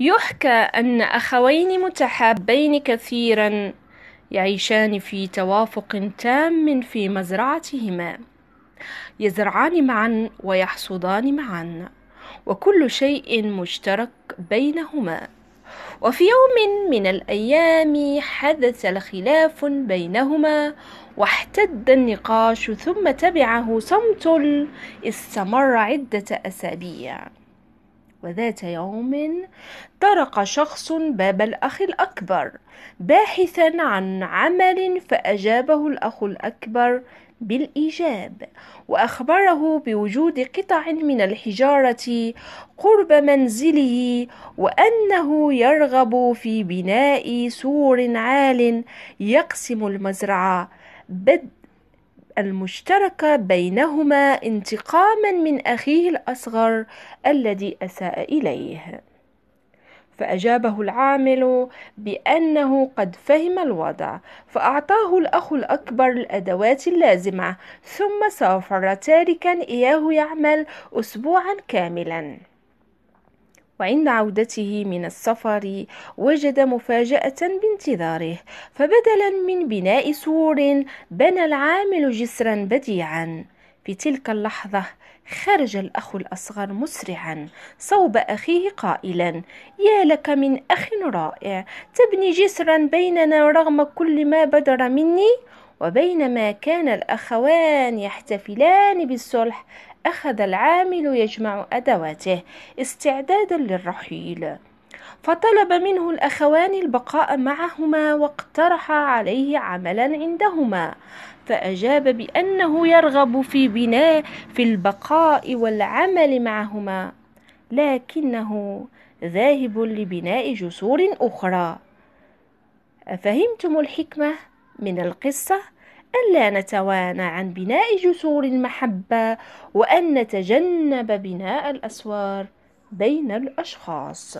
يحكى أن أخوين متحابين كثيرا يعيشان في توافق تام في مزرعتهما يزرعان معا ويحصدان معا وكل شيء مشترك بينهما وفي يوم من الايام حدث الخلاف بينهما واحتد النقاش ثم تبعه صمت استمر عده اسابيع وذات يوم طرق شخص باب الأخ الأكبر باحثا عن عمل فأجابه الأخ الأكبر بالإيجاب وأخبره بوجود قطع من الحجارة قرب منزله وأنه يرغب في بناء سور عال يقسم المزرعة بد المشتركة بينهما انتقاما من أخيه الأصغر الذي أساء إليه فأجابه العامل بأنه قد فهم الوضع فأعطاه الأخ الأكبر الأدوات اللازمة ثم سافر تاركا إياه يعمل أسبوعا كاملا وعند عودته من السفر وجد مفاجأة بانتظاره فبدلا من بناء سور بنى العامل جسرا بديعا في تلك اللحظة خرج الأخ الأصغر مسرعا صوب أخيه قائلا يا لك من أخ رائع تبني جسرا بيننا رغم كل ما بدر مني وبينما كان الأخوان يحتفلان بالصلح أخذ العامل يجمع أدواته استعدادا للرحيل فطلب منه الأخوان البقاء معهما واقترح عليه عملا عندهما فأجاب بأنه يرغب في بناء في البقاء والعمل معهما لكنه ذاهب لبناء جسور أخرى أفهمتم الحكمة؟ من القصة ألا نتوانى عن بناء جسور المحبة وأن نتجنب بناء الأسوار بين الأشخاص